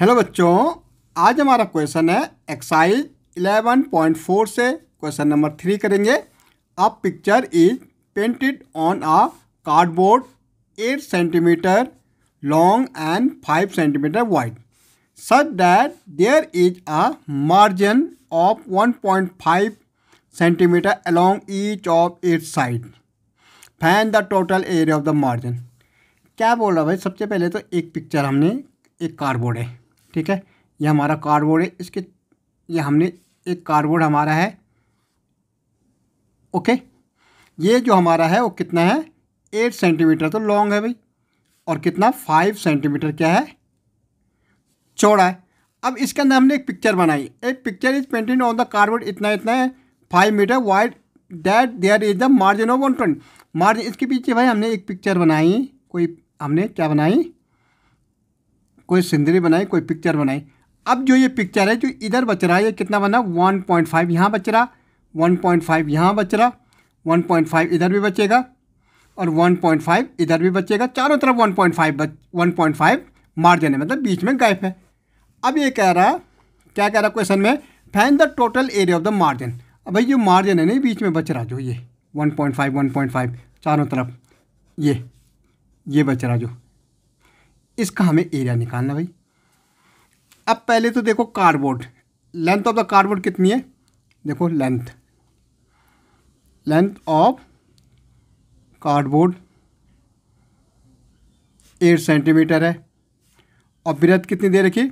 Hello बच्चों आज हमारा क्वेश्चन है एक्साइज 11.4 से क्वेश्चन नंबर थ्री करेंगे a picture is painted on a cardboard eight centimeter long and five centimeter wide such that there is a margin of 1.5 centimeter along each of eight side find the total area of the margin क्या बोल रहा भाई सबसे पहले तो एक picture हमने एक कार्डबोर्ड है ठीक है ये हमारा कार्डबोर्ड है इसके ये हमने एक कार्डबोर्ड हमारा है ओके ये जो हमारा है वो कितना है एट सेंटीमीटर तो लॉन्ग है भाई और कितना फाइव सेंटीमीटर क्या है चौड़ा है अब इसके अंदर हमने एक पिक्चर बनाई एक picture is painted on the cardboard इतना इतना है five meter wide that there is the margin of one twenty margin इसके पीछे भाई हमने एक पिक्चर बनाई कोई हमने क्या बनाई कोई सिंदरी बनाई कोई पिक्चर बनाई अब जो ये पिक्चर है जो इधर बच रहा है ये कितना बना वन पॉइंट फाइव यहाँ बच रहा वन पॉइंट फाइव यहाँ बच रहा वन पॉइंट फाइव इधर भी बचेगा और वन पॉइंट फाइव इधर भी बचेगा चारों तरफ वन पॉइंट फाइव बच वन पॉइंट फाइव मार्जिन है मतलब बीच में गैप है अब ये कह रहा क्या कह रहा क्वेश्चन में find the total area of the margin अब भाई जो मार्जिन है नहीं बीच में बच रहा जो ये one point five one point five चारों तरफ ये ये बच रहा जो इसका हमें एरिया निकालना भाई अब पहले तो देखो cardboard length of the cardboard कितनी है देखो length length of cardboard eight centimeter है और ब्रेथ कितनी दे रखी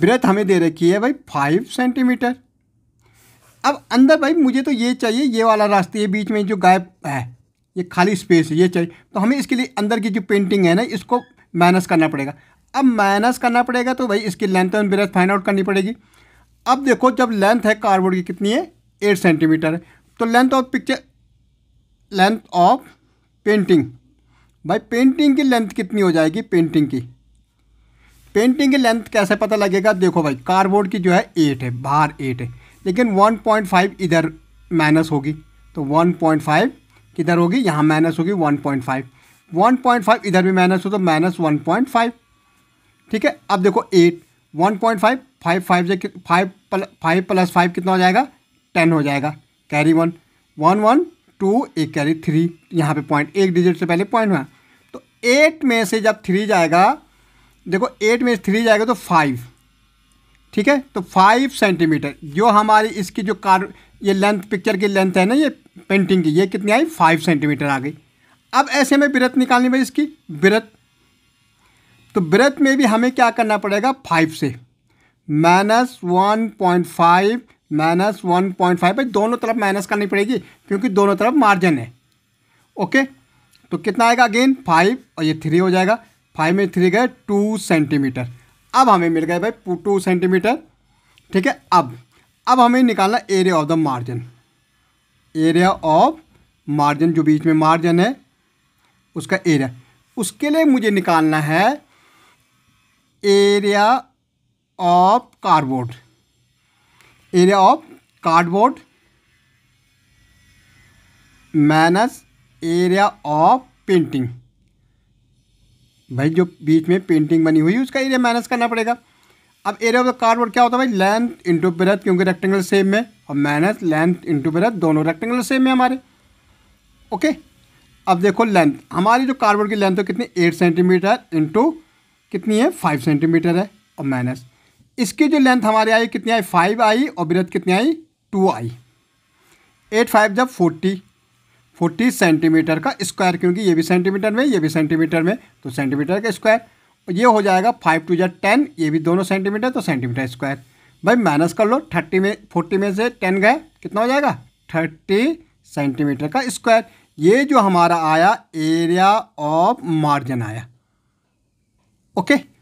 ब्रेथ हमें दे रखी है भाई फाइव सेंटीमीटर अब अंदर भाई मुझे तो ये चाहिए ये वाला रास्ते ये बीच में जो गायब है ये खाली स्पेस है ये चाहिए तो हमें इसके लिए अंदर की जो पेंटिंग है ना इसको माइनस करना पड़ेगा अब माइनस करना पड़ेगा तो भाई इसकी length and breadth find out करनी पड़ेगी अब देखो जब लेंथ है कार्डबोर्ड की कितनी है एट सेंटीमीटर है तो length of picture length of painting भाई पेंटिंग की लेंथ कितनी हो जाएगी पेंटिंग की पेंटिंग की लेंथ कैसे पता लगेगा देखो भाई कार्डबोर्ड की जो है एट है बाहर एट है लेकिन वन पॉइंट फाइव इधर माइनस होगी तो वन पॉइंट फाइव किधर होगी यहाँ माइनस होगी one point five one point five इधर भी माइनस हो तो माइनस वन पॉइंट फाइव ठीक है अब देखो eight one point five five five से फाइव फाइव प्लस फाइव कितना हो जाएगा टेन हो जाएगा carry one one one two एक कैरी थ्री यहाँ पे पॉइंट एक डिजिट से पहले पॉइंट हुआ तो एट में से जब थ्री जाएगा देखो एट में से थ्री जाएगा तो फाइव ठीक है तो फाइव सेंटीमीटर जो हमारी इसकी जो कार ये लेंथ पिक्चर की लेंथ है ना ये पेंटिंग की ये कितनी आई फाइव सेंटीमीटर आ गई अब ऐसे में ब्रत निकालनी भाई इसकी ब्रत तो ब्रत में भी हमें क्या करना पड़ेगा फाइव से minus one point five minus one point five भाई दोनों तरफ माइनस करनी पड़ेगी क्योंकि दोनों तरफ मार्जिन है ओके तो कितना आएगा अगेन फाइव और ये थ्री हो जाएगा फाइव में थ्री गए टू सेंटीमीटर अब हमें मिल गए भाई टू सेंटीमीटर ठीक है अब अब हमें निकालना area of the margin area of margin जो बीच में मार्जिन है उसका एरिया उसके लिए मुझे निकालना है area of cardboard area of cardboard minus area of painting भाई जो बीच में पेंटिंग बनी हुई है उसका एरिया माइनस करना पड़ेगा अब एरिया ऑफ द कार्डबोर्ड क्या होता है भाई लेंथ इंटू ब्रेथ क्योंकि रेक्टेंगल सेम में और माइनस लेंथ इंटू ब्रेथ दोनों रेक्टेंगल सेम में हमारे ओके अब देखो लेंथ हमारी जो कार्डबोर्ड की लेंथ है कितनी एट सेंटीमीटर इंटू कितनी है फाइव सेंटीमीटर है और माइनस इसकी जो लेंथ हमारी आई कितनी आई फाइव आई और ब्रेथ कितनी आई टू आई एट फाइव जब फोर्टी फोर्टी सेंटीमीटर का स्क्वायर क्योंकि ये भी सेंटीमीटर में ये भी सेंटीमीटर में तो सेंटीमीटर का स्क्वायर ये हो जाएगा फाइव टू जै टेन ये भी दोनों सेंटीमीटर तो सेंटीमीटर स्क्वायर भाई माइनस कर लो थर्टी में फोर्टी में से टेन गए कितना हो जाएगा थर्टी सेंटीमीटर का स्क्वायर ये जो हमारा आया एरिया ऑफ मार्जिन आया ओके okay?